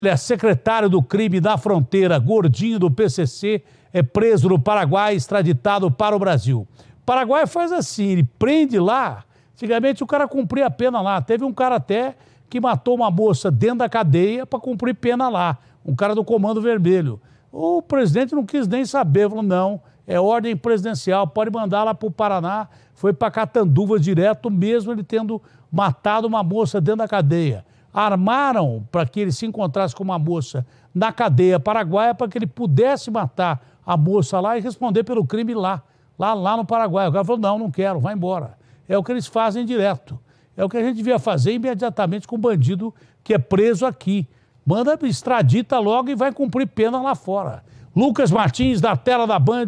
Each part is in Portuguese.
É secretário do crime da fronteira, gordinho do PCC, é preso no Paraguai, extraditado para o Brasil. O Paraguai faz assim, ele prende lá. Antigamente o cara cumpria a pena lá. Teve um cara até que matou uma moça dentro da cadeia para cumprir pena lá. Um cara do Comando Vermelho. O presidente não quis nem saber, falou: não, é ordem presidencial, pode mandar lá para o Paraná. Foi para Catanduva direto, mesmo ele tendo matado uma moça dentro da cadeia armaram para que ele se encontrasse com uma moça na cadeia paraguaia para que ele pudesse matar a moça lá e responder pelo crime lá, lá, lá no Paraguai. O cara falou: não, não quero, vai embora. É o que eles fazem direto. É o que a gente devia fazer imediatamente com o bandido que é preso aqui. Manda extradita logo e vai cumprir pena lá fora. Lucas Martins, da tela da Band,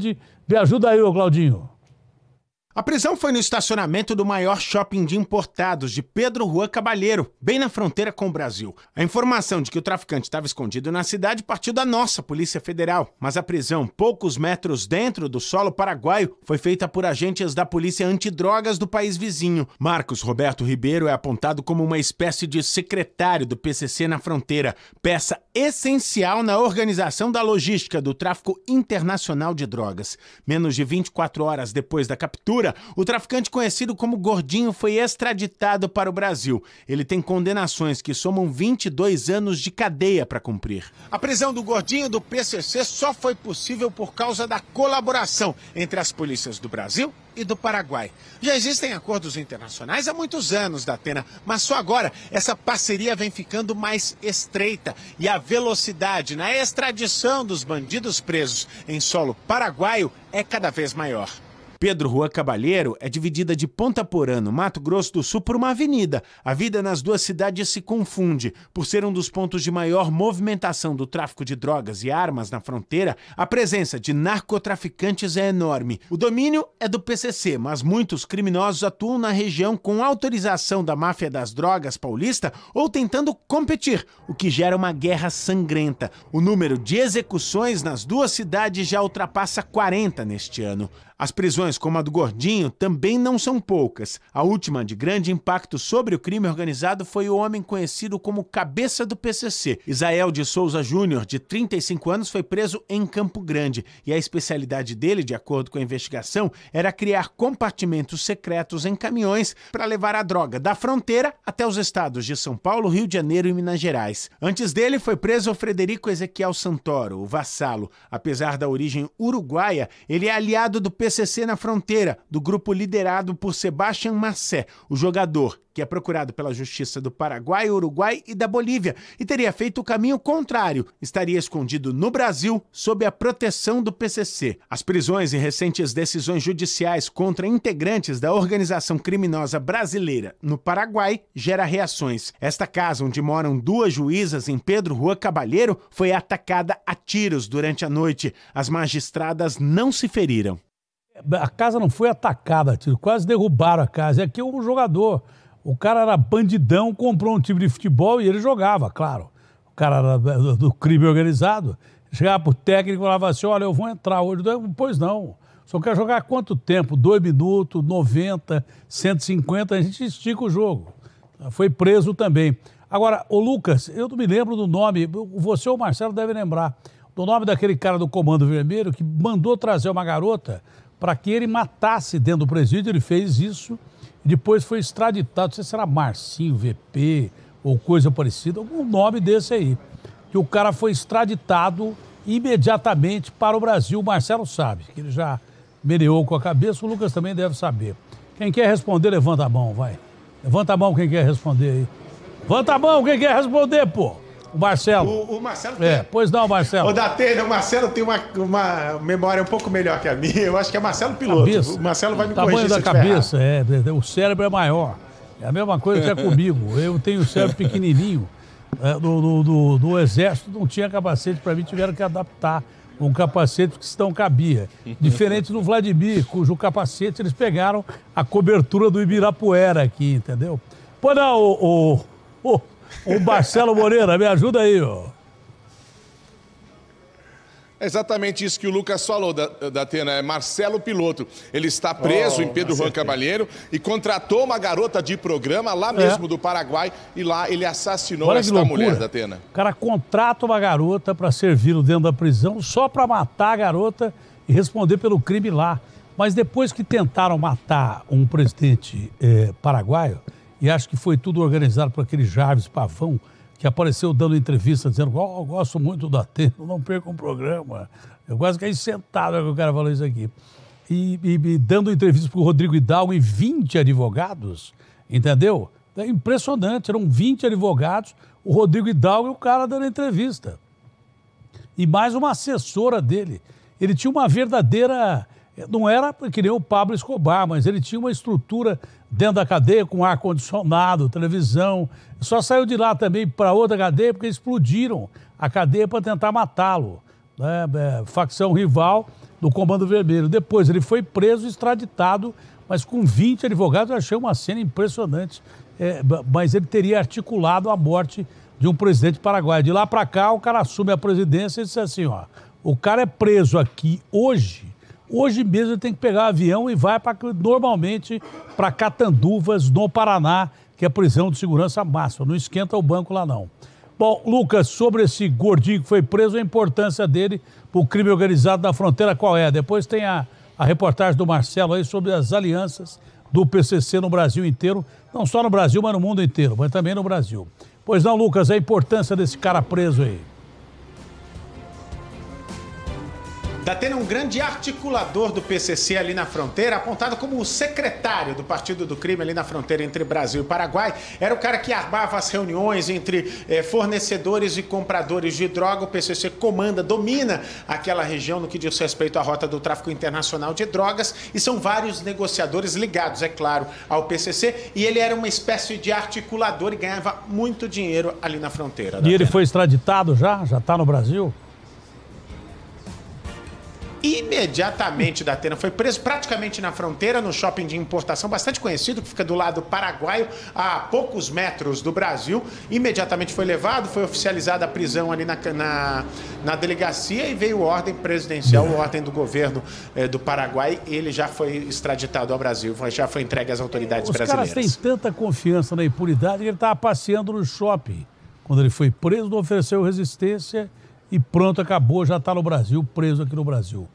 me ajuda aí, ô Claudinho. A prisão foi no estacionamento do maior shopping de importados de Pedro Juan Cabalheiro, bem na fronteira com o Brasil. A informação de que o traficante estava escondido na cidade partiu da nossa Polícia Federal, mas a prisão, poucos metros dentro do solo paraguaio, foi feita por agentes da Polícia Antidrogas do país vizinho. Marcos Roberto Ribeiro é apontado como uma espécie de secretário do PCC na fronteira, peça essencial na organização da logística do tráfico internacional de drogas. Menos de 24 horas depois da captura, o traficante conhecido como Gordinho foi extraditado para o Brasil. Ele tem condenações que somam 22 anos de cadeia para cumprir. A prisão do Gordinho do PCC só foi possível por causa da colaboração entre as polícias do Brasil e do Paraguai. Já existem acordos internacionais há muitos anos da Atena, mas só agora essa parceria vem ficando mais estreita e a velocidade na extradição dos bandidos presos em solo paraguaio é cada vez maior. Pedro Rua Cabalheiro é dividida de Ponta Porã, no Mato Grosso do Sul, por uma avenida. A vida nas duas cidades se confunde. Por ser um dos pontos de maior movimentação do tráfico de drogas e armas na fronteira, a presença de narcotraficantes é enorme. O domínio é do PCC, mas muitos criminosos atuam na região com autorização da máfia das drogas paulista ou tentando competir, o que gera uma guerra sangrenta. O número de execuções nas duas cidades já ultrapassa 40 neste ano. As prisões como a do Gordinho, também não são poucas. A última de grande impacto sobre o crime organizado foi o homem conhecido como cabeça do PCC. Isael de Souza Júnior, de 35 anos, foi preso em Campo Grande e a especialidade dele, de acordo com a investigação, era criar compartimentos secretos em caminhões para levar a droga da fronteira até os estados de São Paulo, Rio de Janeiro e Minas Gerais. Antes dele foi preso o Frederico Ezequiel Santoro, o vassalo. Apesar da origem uruguaia, ele é aliado do PCC na Fronteira, do grupo liderado por Sebastião Massé, o jogador que é procurado pela justiça do Paraguai, Uruguai e da Bolívia e teria feito o caminho contrário, estaria escondido no Brasil sob a proteção do PCC. As prisões e recentes decisões judiciais contra integrantes da organização criminosa brasileira no Paraguai gera reações. Esta casa onde moram duas juízas em Pedro Rua Cabalheiro foi atacada a tiros durante a noite. As magistradas não se feriram a casa não foi atacada, tiro, quase derrubaram a casa. É que um jogador, o cara era bandidão, comprou um time de futebol e ele jogava, claro. O cara era do, do crime organizado. Chegava o técnico e falava assim: olha, eu vou entrar hoje. Pois não. Só quer jogar quanto tempo? Dois minutos, 90, 150, a gente estica o jogo. Foi preso também. Agora, o Lucas, eu não me lembro do nome, você ou o Marcelo deve lembrar, do nome daquele cara do Comando Vermelho que mandou trazer uma garota para que ele matasse dentro do presídio. Ele fez isso e depois foi extraditado. Não sei se era Marcinho, VP ou coisa parecida, algum nome desse aí. Que o cara foi extraditado imediatamente para o Brasil. O Marcelo sabe, que ele já meneou com a cabeça, o Lucas também deve saber. Quem quer responder, levanta a mão, vai. Levanta a mão quem quer responder aí. Levanta a mão quem quer responder, pô. O Marcelo. O, o Marcelo é, tem. É, pois não, Marcelo. O da o Marcelo tem uma, uma memória um pouco melhor que a minha. Eu acho que é Marcelo Piloto. Cabeça. O Marcelo vai o me corrigir. O tamanho da cabeça, é, é, o cérebro é maior. É a mesma coisa que é comigo. Eu tenho o cérebro pequenininho. É, do, do, do, do, exército não tinha capacete para mim, tiveram que adaptar um capacete que não cabia. Diferente do Vladimir, cujo capacete eles pegaram a cobertura do Ibirapuera aqui, entendeu? Pô, não, o, o, o o Marcelo Moreira, me ajuda aí, ó. É exatamente isso que o Lucas falou da, da Atena, é Marcelo Piloto. Ele está preso oh, em Pedro Juan Cavalheiro e contratou uma garota de programa lá é. mesmo é. do Paraguai e lá ele assassinou Olha mulher da Atena. O cara contrata uma garota para servi-lo dentro da prisão só para matar a garota e responder pelo crime lá. Mas depois que tentaram matar um presidente eh, paraguaio, e acho que foi tudo organizado por aquele Jarvis Pavão, que apareceu dando entrevista dizendo: oh, eu gosto muito da Atena, não perco um programa. Eu quase caí sentado que o cara falou isso aqui. E, e, e dando entrevista para o Rodrigo Hidalgo e 20 advogados, entendeu? É impressionante, eram 20 advogados, o Rodrigo Hidalgo e o cara dando entrevista. E mais uma assessora dele. Ele tinha uma verdadeira não era que nem o Pablo Escobar, mas ele tinha uma estrutura dentro da cadeia com ar-condicionado, televisão. Só saiu de lá também para outra cadeia porque explodiram a cadeia para tentar matá-lo. Né? É, facção rival do Comando Vermelho. Depois ele foi preso, extraditado, mas com 20 advogados eu achei uma cena impressionante. É, mas ele teria articulado a morte de um presidente paraguaio. De lá para cá, o cara assume a presidência e diz assim: ó, o cara é preso aqui hoje Hoje mesmo ele tem que pegar o avião e vai para normalmente para Catanduvas, no Paraná, que é a prisão de segurança máxima. Não esquenta o banco lá não. Bom, Lucas, sobre esse gordinho que foi preso, a importância dele para o crime organizado na fronteira qual é? Depois tem a, a reportagem do Marcelo aí sobre as alianças do PCC no Brasil inteiro, não só no Brasil, mas no mundo inteiro, mas também no Brasil. Pois não, Lucas, a importância desse cara preso aí. está é um grande articulador do PCC ali na fronteira, apontado como o secretário do Partido do Crime ali na fronteira entre Brasil e Paraguai. Era o cara que armava as reuniões entre eh, fornecedores e compradores de droga. O PCC comanda, domina aquela região no que diz respeito à rota do tráfico internacional de drogas e são vários negociadores ligados, é claro, ao PCC. E ele era uma espécie de articulador e ganhava muito dinheiro ali na fronteira. E ele foi extraditado já? Já está no Brasil? imediatamente da Atena. Foi preso praticamente na fronteira, no shopping de importação bastante conhecido, que fica do lado paraguaio, a poucos metros do Brasil. Imediatamente foi levado, foi oficializada a prisão ali na, na, na delegacia e veio ordem presidencial, ordem do governo eh, do Paraguai. Ele já foi extraditado ao Brasil, já foi entregue às autoridades Os brasileiras. Os caras têm tanta confiança na impunidade que ele estava tá passeando no shopping. Quando ele foi preso, não ofereceu resistência e pronto, acabou, já está no Brasil, preso aqui no Brasil.